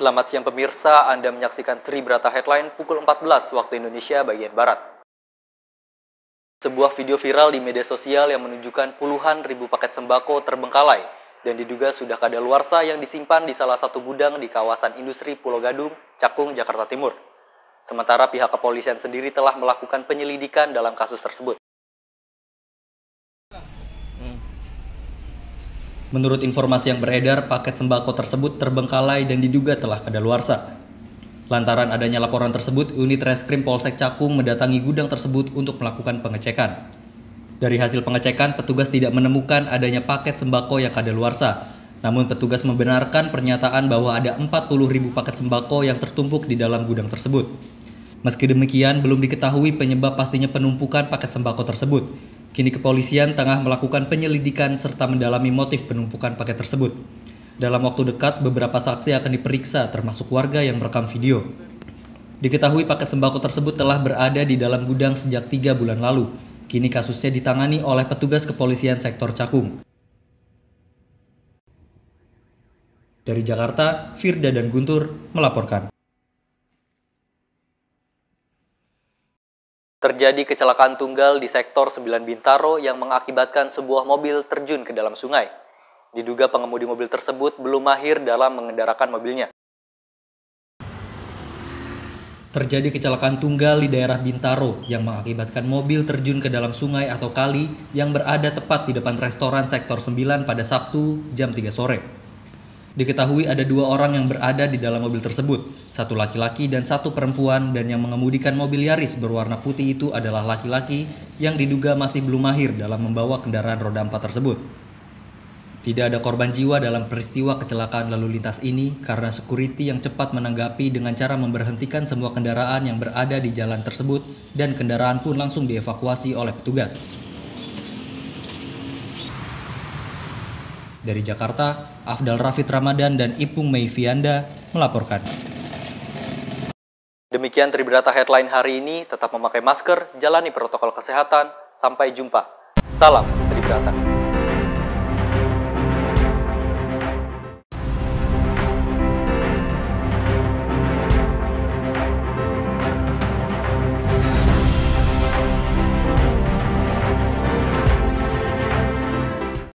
Selamat siang pemirsa, Anda menyaksikan Tribrata Headline pukul 14 waktu Indonesia bagian Barat. Sebuah video viral di media sosial yang menunjukkan puluhan ribu paket sembako terbengkalai dan diduga sudah kadaluarsa yang disimpan di salah satu gudang di kawasan industri Pulau Gadung, Cakung, Jakarta Timur. Sementara pihak kepolisian sendiri telah melakukan penyelidikan dalam kasus tersebut. Menurut informasi yang beredar, paket sembako tersebut terbengkalai dan diduga telah kadaluarsa. Lantaran adanya laporan tersebut, unit reskrim Polsek Cakung mendatangi gudang tersebut untuk melakukan pengecekan. Dari hasil pengecekan, petugas tidak menemukan adanya paket sembako yang kadaluarsa. Namun petugas membenarkan pernyataan bahwa ada 40 ribu paket sembako yang tertumpuk di dalam gudang tersebut. Meski demikian, belum diketahui penyebab pastinya penumpukan paket sembako tersebut. Kini kepolisian tengah melakukan penyelidikan serta mendalami motif penumpukan paket tersebut. Dalam waktu dekat, beberapa saksi akan diperiksa termasuk warga yang merekam video. Diketahui paket sembako tersebut telah berada di dalam gudang sejak tiga bulan lalu. Kini kasusnya ditangani oleh petugas kepolisian sektor Cakung. Dari Jakarta, Firda dan Guntur melaporkan. Terjadi kecelakaan tunggal di sektor 9 Bintaro yang mengakibatkan sebuah mobil terjun ke dalam sungai. Diduga pengemudi mobil tersebut belum mahir dalam mengendarakan mobilnya. Terjadi kecelakaan tunggal di daerah Bintaro yang mengakibatkan mobil terjun ke dalam sungai atau kali yang berada tepat di depan restoran sektor 9 pada Sabtu jam 3 sore. Diketahui ada dua orang yang berada di dalam mobil tersebut, satu laki-laki dan satu perempuan dan yang mengemudikan mobil Yaris berwarna putih itu adalah laki-laki yang diduga masih belum mahir dalam membawa kendaraan roda empat tersebut. Tidak ada korban jiwa dalam peristiwa kecelakaan lalu lintas ini karena security yang cepat menanggapi dengan cara memberhentikan semua kendaraan yang berada di jalan tersebut dan kendaraan pun langsung dievakuasi oleh petugas. Dari Jakarta, Afdal Rafid Ramadan dan Ipung Meivianda melaporkan. Demikian Tribrata Headline hari ini, tetap memakai masker, jalani protokol kesehatan, sampai jumpa. Salam Tribrata.